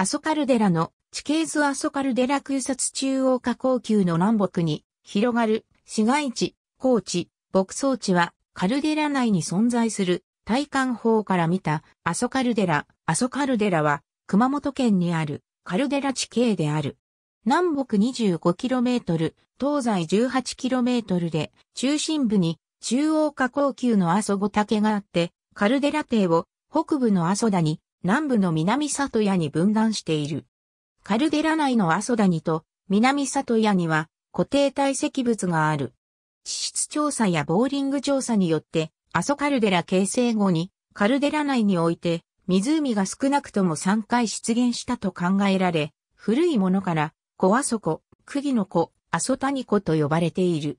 アソカルデラの地形図アソカルデラ空撮中央下高級の南北に広がる市街地、高地、牧草地はカルデラ内に存在する体感法から見たアソカルデラ、アソカルデラは熊本県にあるカルデラ地形である。南北 25km、東西 18km で中心部に中央下高級の阿蘇五岳があってカルデラ邸を北部の阿蘇谷、南部の南里谷に分断している。カルデラ内の阿蘇谷と南里谷には固定堆積物がある。地質調査やボーリング調査によって阿蘇カルデラ形成後にカルデラ内において湖が少なくとも3回出現したと考えられ、古いものから小阿蘇湖、釘の湖、阿蘇谷湖と呼ばれている。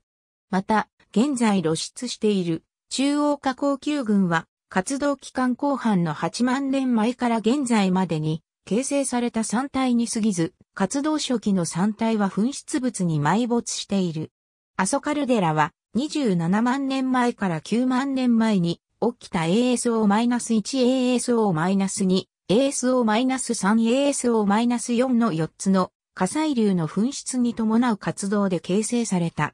また、現在露出している中央下降級群は活動期間後半の8万年前から現在までに形成された山体に過ぎず、活動初期の山体は噴出物に埋没している。アソカルデラは27万年前から9万年前に起きた ASO-1、ASO-2、ASO-3、ASO-4 の4つの火砕流の噴出に伴う活動で形成された。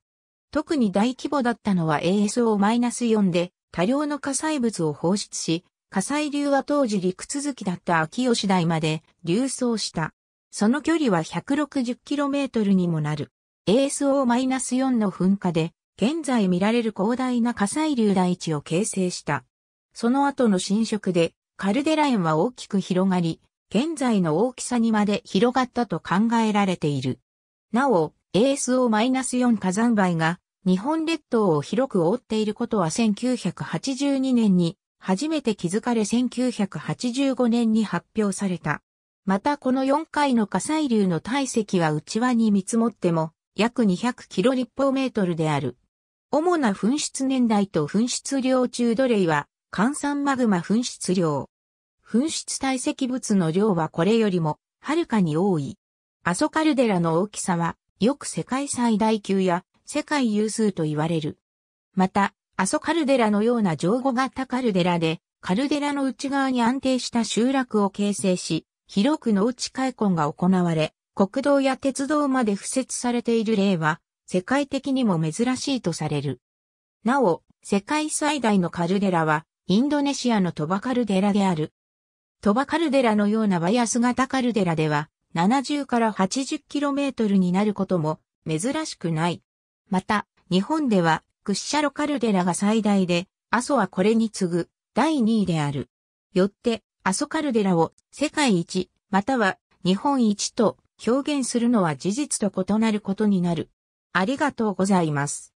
特に大規模だったのは ASO-4 で、多量の火砕物を放出し、火砕流は当時陸続きだった秋吉台まで流送した。その距離は 160km にもなる。ASO-4 の噴火で、現在見られる広大な火砕流大地を形成した。その後の侵食で、カルデラ円は大きく広がり、現在の大きさにまで広がったと考えられている。なお、ASO-4 火山灰が日本列島を広く覆っていることは1982年に初めて気づかれ1985年に発表された。またこの4回の火砕流の体積は内輪に見積もっても約200キロ立方メートルである。主な噴出年代と噴出量中奴隷は、換算マグマ噴出量。噴出堆積物の量はこれよりも、はるかに多い。アソカルデラの大きさは、よく世界最大級や、世界有数と言われる。また、阿蘇カルデラのような上後型カルデラで、カルデラの内側に安定した集落を形成し、広く農地開墾が行われ、国道や鉄道まで付設されている例は、世界的にも珍しいとされる。なお、世界最大のカルデラは、インドネシアのトバカルデラである。トバカルデラのようなバイアス型カルデラでは、70から 80km になることも珍しくない。また、日本では、クッシャロカルデラが最大で、阿蘇はこれに次ぐ、第2位である。よって、阿蘇カルデラを世界一、または日本一と表現するのは事実と異なることになる。ありがとうございます。